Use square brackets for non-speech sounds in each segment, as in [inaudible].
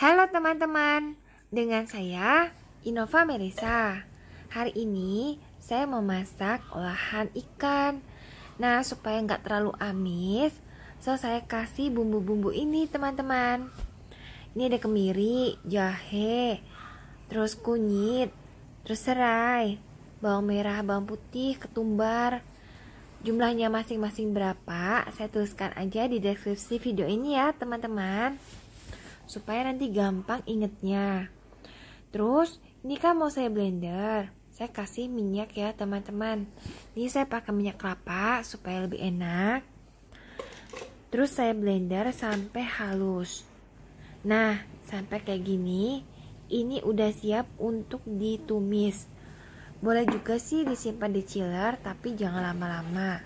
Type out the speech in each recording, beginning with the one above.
Halo teman-teman, dengan saya Inova Merisa Hari ini saya mau masak olahan ikan. Nah, supaya nggak terlalu amis, so saya kasih bumbu-bumbu ini teman-teman. Ini ada kemiri, jahe, terus kunyit, terus serai, bawang merah, bawang putih, ketumbar, jumlahnya masing-masing berapa saya tuliskan aja di deskripsi video ini ya teman-teman supaya nanti gampang ingetnya. Terus, ini kan mau saya blender. Saya kasih minyak ya, teman-teman. Ini saya pakai minyak kelapa supaya lebih enak. Terus saya blender sampai halus. Nah, sampai kayak gini, ini udah siap untuk ditumis. Boleh juga sih disimpan di chiller, tapi jangan lama-lama.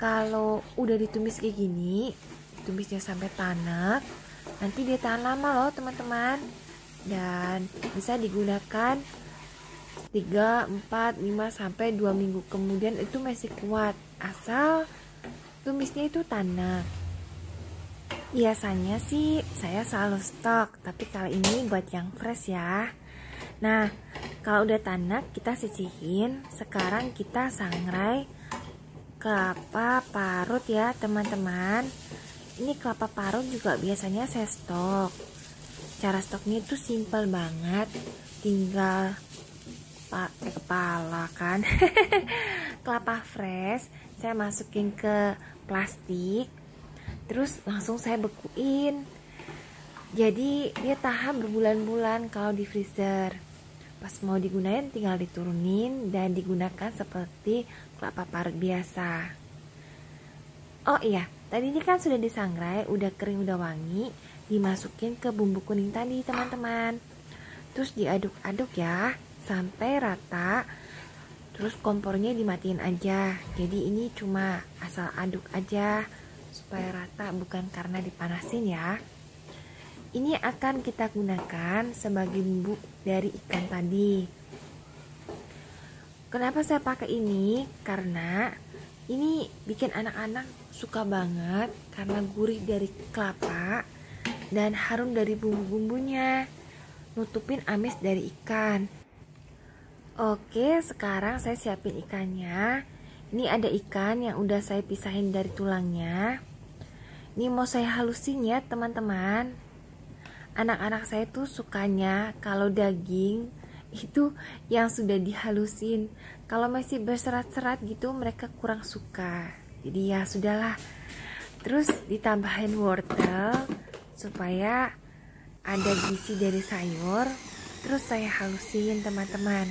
Kalau udah ditumis kayak gini, tumisnya sampai tanak, Nanti dia tahan lama loh teman-teman Dan bisa digunakan 3, 4, 5 sampai 2 minggu kemudian itu masih kuat Asal tumisnya itu tanah Biasanya sih saya selalu stok Tapi kali ini buat yang fresh ya Nah kalau udah tanak kita sisihin Sekarang kita sangrai kelapa parut ya teman-teman ini kelapa parut juga biasanya saya stok cara stoknya itu simple banget tinggal pak eh, kepala kan [laughs] kelapa fresh saya masukin ke plastik terus langsung saya bekuin jadi dia tahan berbulan-bulan kalau di freezer pas mau digunain tinggal diturunin dan digunakan seperti kelapa parut biasa oh iya Tadi ini kan sudah disangrai, udah kering, udah wangi, dimasukin ke bumbu kuning tadi, teman-teman. Terus diaduk-aduk ya, sampai rata. Terus kompornya dimatiin aja. Jadi ini cuma asal aduk aja supaya rata, bukan karena dipanasin ya. Ini akan kita gunakan sebagai bumbu dari ikan tadi. Kenapa saya pakai ini? Karena ini bikin anak-anak suka banget karena gurih dari kelapa dan harum dari bumbu-bumbunya nutupin amis dari ikan oke sekarang saya siapin ikannya ini ada ikan yang udah saya pisahin dari tulangnya ini mau saya halusin ya teman-teman anak-anak saya tuh sukanya kalau daging itu yang sudah dihalusin kalau masih berserat-serat gitu mereka kurang suka jadi ya sudahlah terus ditambahin wortel supaya ada gizi dari sayur terus saya halusin teman-teman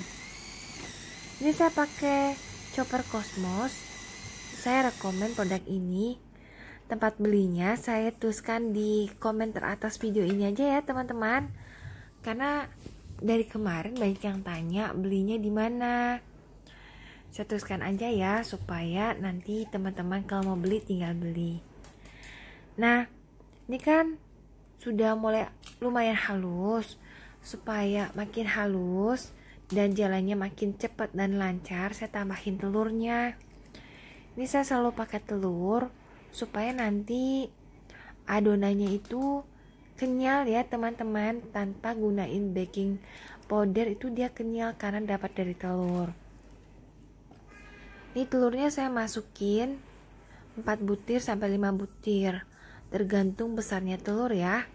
ini saya pakai chopper cosmos saya rekomen produk ini tempat belinya saya tuliskan di komen teratas video ini aja ya teman-teman karena dari kemarin banyak yang tanya belinya di mana. Saya teruskan aja ya supaya nanti teman-teman kalau mau beli tinggal beli. Nah, ini kan sudah mulai lumayan halus supaya makin halus dan jalannya makin cepat dan lancar saya tambahin telurnya ini saya selalu pakai telur supaya nanti adonannya itu kenyal ya teman-teman tanpa gunain baking powder itu dia kenyal karena dapat dari telur ini telurnya saya masukin 4 butir sampai 5 butir tergantung besarnya telur ya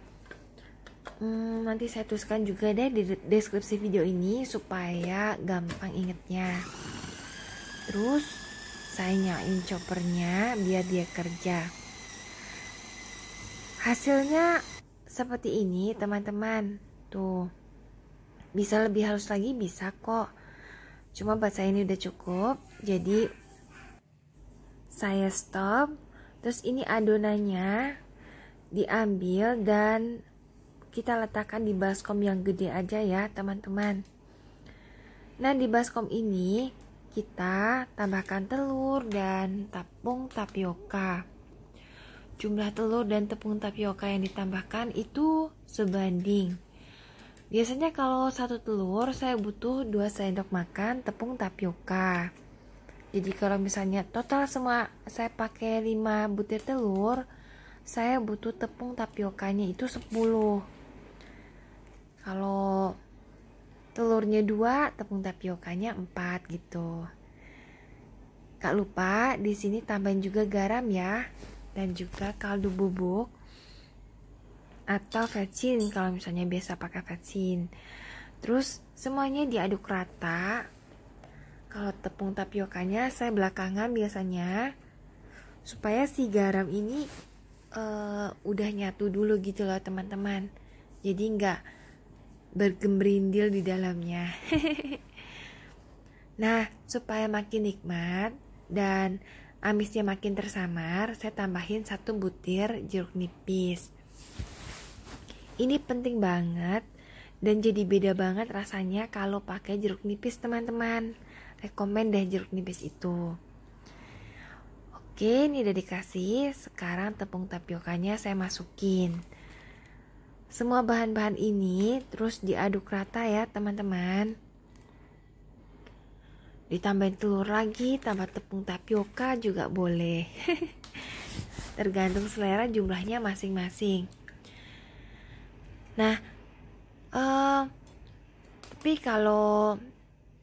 hmm, nanti saya tuliskan juga deh di deskripsi video ini supaya gampang ingetnya terus saya nyain choppernya biar dia kerja hasilnya seperti ini teman-teman tuh bisa lebih halus lagi bisa kok cuma bahasa ini udah cukup jadi saya stop terus ini adonannya diambil dan kita letakkan di baskom yang gede aja ya teman-teman nah di baskom ini kita tambahkan telur dan tepung tapioka jumlah telur dan tepung tapioka yang ditambahkan itu sebanding. Biasanya kalau satu telur saya butuh 2 sendok makan tepung tapioka. Jadi kalau misalnya total semua saya pakai 5 butir telur, saya butuh tepung tapiokanya itu 10. Kalau telurnya 2, tepung tapiokanya 4 gitu. Kak lupa di sini tambahin juga garam ya dan juga kaldu bubuk atau vetsin kalau misalnya biasa pakai vetsin. Terus semuanya diaduk rata. Kalau tepung tapiokanya saya belakangan biasanya supaya si garam ini uh, udah nyatu dulu gitu loh teman-teman. Jadi nggak bergembrindil di dalamnya. [laughs] nah supaya makin nikmat dan Amisnya makin tersamar, saya tambahin satu butir jeruk nipis. Ini penting banget dan jadi beda banget rasanya kalau pakai jeruk nipis teman-teman. Rekomend deh jeruk nipis itu. Oke, ini udah dikasih. Sekarang tepung tapiokanya saya masukin. Semua bahan-bahan ini terus diaduk rata ya, teman-teman ditambahin telur lagi tambah tepung tapioka juga boleh [laughs] tergantung selera jumlahnya masing-masing nah uh, tapi kalau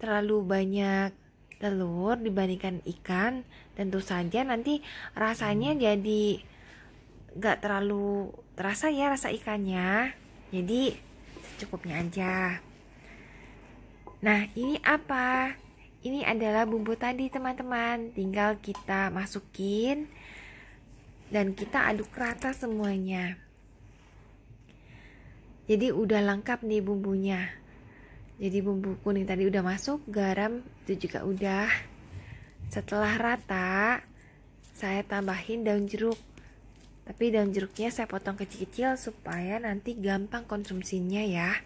terlalu banyak telur dibandingkan ikan tentu saja nanti rasanya hmm. jadi gak terlalu terasa ya rasa ikannya jadi secukupnya aja nah ini apa ini adalah bumbu tadi teman-teman. Tinggal kita masukin dan kita aduk rata semuanya. Jadi udah lengkap nih bumbunya. Jadi bumbu kuning tadi udah masuk, garam itu juga udah. Setelah rata, saya tambahin daun jeruk. Tapi daun jeruknya saya potong kecil-kecil supaya nanti gampang konsumsinya ya.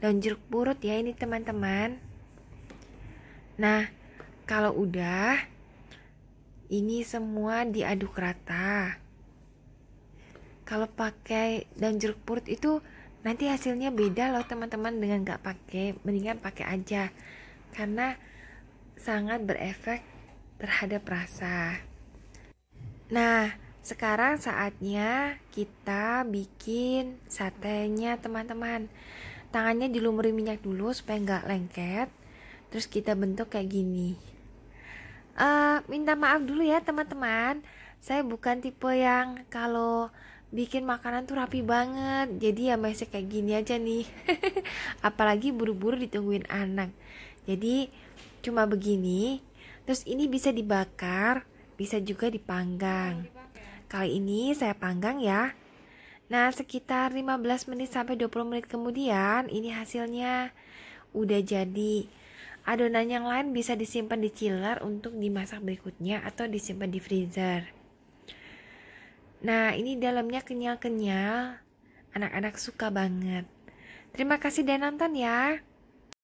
Daun jeruk purut ya ini teman-teman. Nah, kalau udah ini semua diaduk rata. Kalau pakai dan jeruk purut itu nanti hasilnya beda loh teman-teman dengan nggak pakai, mendingan pakai aja karena sangat berefek terhadap rasa. Nah, sekarang saatnya kita bikin satenya teman-teman. Tangannya dilumuri minyak dulu supaya nggak lengket terus kita bentuk kayak gini uh, minta maaf dulu ya teman-teman saya bukan tipe yang kalau bikin makanan tuh rapi banget jadi ya masih kayak gini aja nih [laughs] apalagi buru-buru ditungguin anak jadi cuma begini terus ini bisa dibakar bisa juga dipanggang kali ini saya panggang ya nah sekitar 15 menit sampai 20 menit kemudian ini hasilnya udah jadi Adonan yang lain bisa disimpan di chiller untuk dimasak berikutnya atau disimpan di freezer. Nah, ini dalamnya kenyal-kenyal. Anak-anak suka banget. Terima kasih dan nonton ya.